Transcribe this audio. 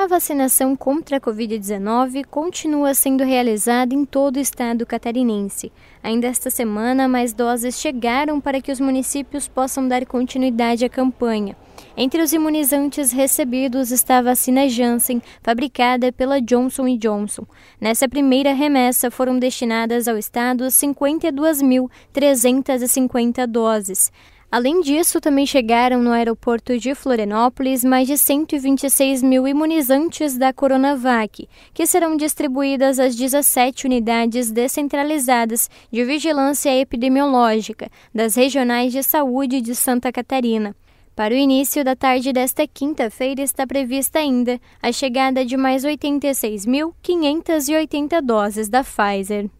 A vacinação contra a Covid-19 continua sendo realizada em todo o estado catarinense. Ainda esta semana, mais doses chegaram para que os municípios possam dar continuidade à campanha. Entre os imunizantes recebidos está a vacina Janssen, fabricada pela Johnson Johnson. Nessa primeira remessa foram destinadas ao estado 52.350 doses. Além disso, também chegaram no aeroporto de Florianópolis mais de 126 mil imunizantes da Coronavac, que serão distribuídas às 17 unidades descentralizadas de vigilância epidemiológica das regionais de saúde de Santa Catarina. Para o início da tarde desta quinta-feira está prevista ainda a chegada de mais 86.580 doses da Pfizer.